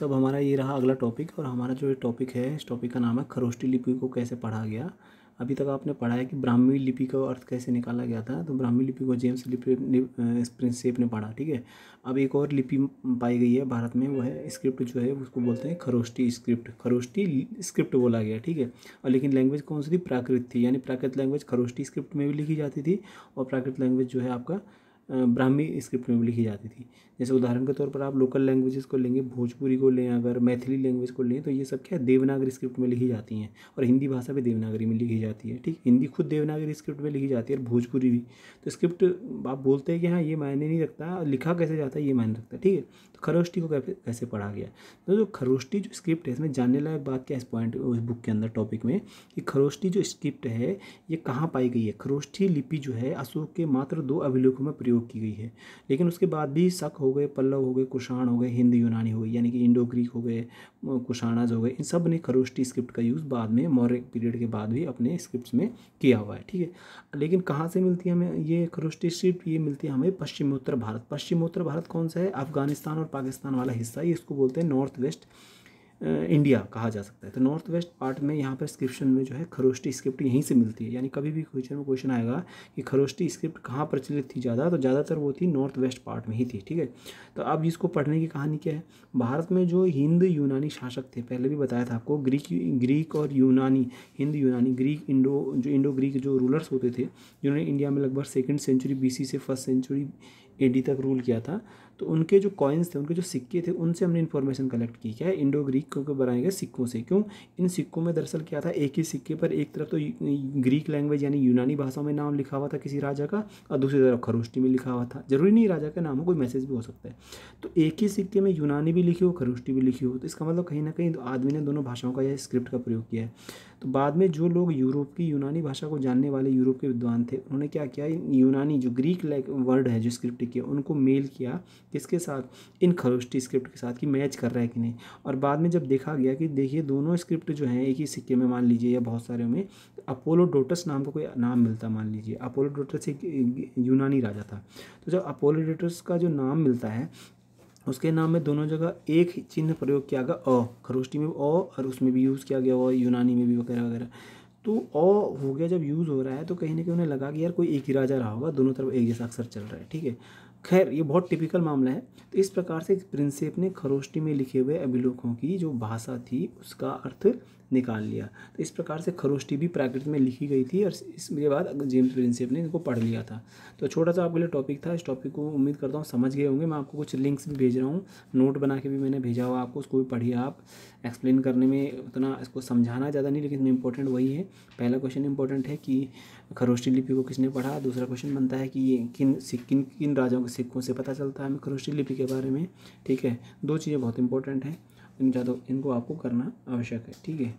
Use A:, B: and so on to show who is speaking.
A: सब हमारा ये रहा अगला टॉपिक और हमारा जो टॉपिक है इस टॉपिक का नाम है खरोष्टी लिपि को कैसे पढ़ा गया अभी तक आपने पढ़ा है कि ब्राह्मी लिपि का अर्थ कैसे निकाला गया था तो ब्राह्मी लिपि को जेम्स लिपि प्रिंसेप ने पढ़ा ठीक है अब एक और लिपि पाई गई है भारत में वो है स्क्रिप्ट जो है उसको बोलते हैं खरोष्टी स्क्रिप्ट खरोष्टी स्क्रिप्ट बोला गया ठीक है और लेकिन लैंग्वेज कौन सी थी प्राकृत थी यानी प्राकृत लैंग्वेज खरोष्टी स्क्रिप्ट में भी लिखी जाती थी और प्राकृत लैंग्वेज जो है आपका ब्राह्मी स्क्रिप्ट में भी लिखी जाती थी जैसे उदाहरण के तौर पर आप लोकल लैंग्वेजेस को लेंगे भोजपुरी को लें अगर मैथिली लैंग्वेज को लें तो ये सब क्या देवनागरी स्क्रिप्ट में लिखी जाती हैं और हिंदी भाषा भी देवनागरी में लिखी जाती है ठीक हिंदी खुद देवनागरी स्क्रिप्ट में लिखी जाती है और भोजपुरी भी तो स्क्रिप्ट आप बोलते हैं कि हाँ ये मायने नहीं रखता लिखा कैसे जाता है ये मायने रखता है ठीक है तो खरोष्टी को कैसे पढ़ा गया तो जो खरोष्टी जो स्क्रिप्ट है इसमें जानने लायक बात क्या है इस पॉइंट इस बुक के अंदर टॉपिक में कि खरोष्टी जो स्क्रिप्ट है ये कहाँ पाई गई है खरोष्ठी लिपि जो है अशोक के मात्र दो अभिलेखों में प्रयोग प्रयोग की गई है लेकिन उसके बाद भी शक हो गए पल्लव हो गए कुषाण हो गए हिंदी यूनानी हो गई यानी कि इंडो ग्रीक हो गए कुषाणाज हो गए इन सब ने खरोष्टी स्क्रिप्ट का यूज़ बाद में मौर्य पीरियड के बाद भी अपने स्क्रिप्ट में किया हुआ है ठीक है लेकिन कहाँ से मिलती है हमें ये खरोष्टी स्क्रिप्ट ये मिलती है हमें पश्चिमोत्तर भारत पश्चिमोत्तर भारत कौन सा है अफगानिस्तान और पाकिस्तान वाला हिस्सा ये इसको बोलते हैं नॉर्थ वेस्ट इंडिया कहा जा सकता है तो नॉर्थ वेस्ट पार्ट में यहाँ पर स्क्रिप्शन में जो है खरोष्टी स्क्रिप्ट यहीं से मिलती है यानी कभी भी क्वेश्चन में क्वेश्चन आएगा कि खरोष्टी स्क्रिप्ट कहाँ प्रचलित थी ज़्यादा तो ज़्यादातर वो थी नॉर्थ वेस्ट पार्ट में ही थी ठीक है तो अब इसको पढ़ने की कहानी क्या है भारत में जो हिंद यूनानी शासक थे पहले भी बताया था आपको ग्रीक ग्रीक और यूनानी हिंद यूनानी ग्रीक इंडो जो इंडो ग्रीक जो रूलर्स होते थे जिन्होंने इंडिया में लगभग सेकेंड सेंचुरी बी से फर्स्ट सेंचुरी ए तक रूल किया था तो उनके जो कॉइन्स थे उनके जो सिक्के थे उनसे हमने इन्फॉर्मेशन कलेक्ट की क्या है इंडो ग्रीक सिक्कों को बनाए गए सिक्कों से क्यों इन सिक्कों में दरअसल क्या था एक ही सिक्के पर एक तरफ तो ग्रीक लैंग्वेज यानी यूनानी भाषा में नाम लिखा हुआ था किसी राजा का और दूसरी तरफ खरुष्टी में लिखा हुआ था जरूरी नहीं राजा का नाम हो कोई मैसेज भी हो सकता है तो एक ही सिक्के में यूनानी भी लिखी हो खरुष्टी भी लिखी हो तो इसका मतलब कहीं ना कहीं तो आदमी ने दोनों भाषाओं का यह स्क्रिप्ट का प्रयोग किया है तो बाद में जो लोग यूरोप की यूनानी भाषा को जानने वाले यूरोप के विद्वान थे उन्होंने क्या किया यूनानी जो ग्रीक वर्ड है जो स्क्रिप्ट के उनको मेल किया किसके साथ इन खरोष्टी स्क्रिप्ट के साथ कि मैच कर रहा है कि नहीं और बाद में जब देखा गया कि देखिए दोनों स्क्रिप्ट जो हैं एक ही सिक्के में मान लीजिए या बहुत सारे में अपोलो डोटस नाम का कोई नाम मिलता मान लीजिए अपोलो डोटस एक यूनानी राजा था तो जब अपोलो डोटस का जो नाम मिलता है उसके नाम में दोनों जगह एक ही चिन्ह प्रयोग किया गया अ खरोष्टी में अ और उसमें भी यूज़ किया गया और यूनानी में भी वगैरह वगैरह तो अ हो गया जब यूज़ हो रहा है तो कहीं ना कहीं उन्हें लगा कि यार कोई एक ही राजा रहा होगा दोनों तरफ एक जैसा अक्सर चल रहा है ठीक है खैर ये बहुत टिपिकल मामला है तो इस प्रकार से प्रिंसेप ने खरोष्टी में लिखे हुए अभिलेखों की जो भाषा थी उसका अर्थ निकाल लिया तो इस प्रकार से खरोष्टी भी प्राकृत में लिखी गई थी और इसके बाद जेम्स प्रिंसेप ने इनको पढ़ लिया था तो छोटा सा आपके लिए टॉपिक था इस टॉपिक को उम्मीद करता हूँ समझ गए होंगे मैं आपको कुछ लिंक्स भी भेज रहा हूँ नोट बना के भी मैंने भेजा हुआ आपको उसको भी पढ़िए आप एक्सप्लेन करने में उतना इसको समझाना ज़्यादा नहीं लेकिन इंपॉर्टेंट वही है पहला क्वेश्चन इंपॉर्टेंट है कि खरोष्टी लिपि को किसने पढ़ा दूसरा क्वेश्चन बनता है कि ये किन किन किन राजाओं के सिक्कों से पता चलता है हमें खरोष्टी लिपि के बारे में ठीक है दो चीज़ें बहुत इंपॉर्टेंट हैं इन ज़्यादा इनको आपको करना आवश्यक है ठीक है